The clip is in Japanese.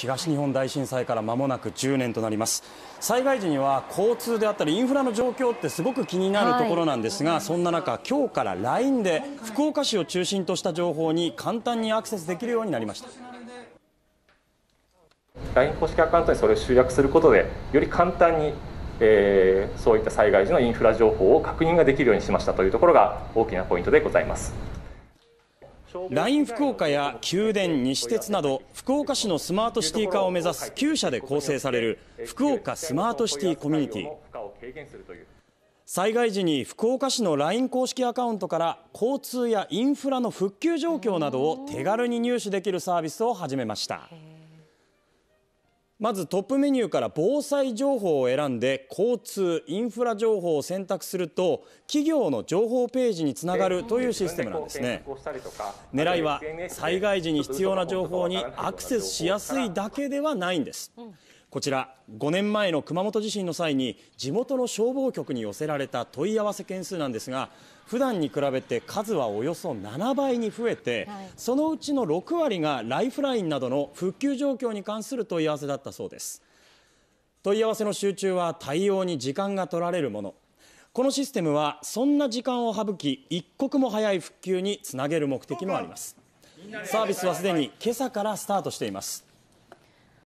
東日本大震災から間もなく10年となります災害時には交通であったりインフラの状況ってすごく気になるところなんですが、はい、そんな中今日から LINE で福岡市を中心とした情報に簡単にアクセスできるようになりました LINE 公式アカウントにそれを集約することでより簡単にえー、そういった災害時のインフラ情報を確認ができるようにしましたというところが大きなポイントでございます。ＬＩＮＥ 福岡や宮殿、西鉄など福岡市のスマートシティ化を目指す9社で構成される福岡スマートシティコミュニティ災害時に福岡市の LINE 公式アカウントから交通やインフラの復旧状況などを手軽に入手できるサービスを始めました。まずトップメニューから防災情報を選んで交通インフラ情報を選択すると企業の情報ページにつながるというシステムなんですね狙いは災害時に必要な情報にアクセスしやすいだけではないんですこちら5年前の熊本地震の際に地元の消防局に寄せられた問い合わせ件数なんですが普段に比べて数はおよそ7倍に増えて、そのうちの6割がライフラインなどの復旧状況に関する問い合わせだったそうです問い合わせの集中は対応に時間が取られるものこのシステムはそんな時間を省き一刻も早い復旧につなげる目的もありますサービスはすでに今朝からスタートしています